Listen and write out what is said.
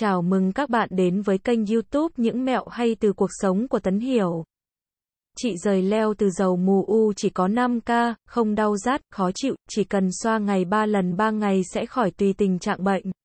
Chào mừng các bạn đến với kênh youtube Những mẹo hay từ cuộc sống của Tấn Hiểu. Chị rời leo từ dầu mù u chỉ có 5k, không đau rát, khó chịu, chỉ cần xoa ngày 3 lần 3 ngày sẽ khỏi tùy tình trạng bệnh.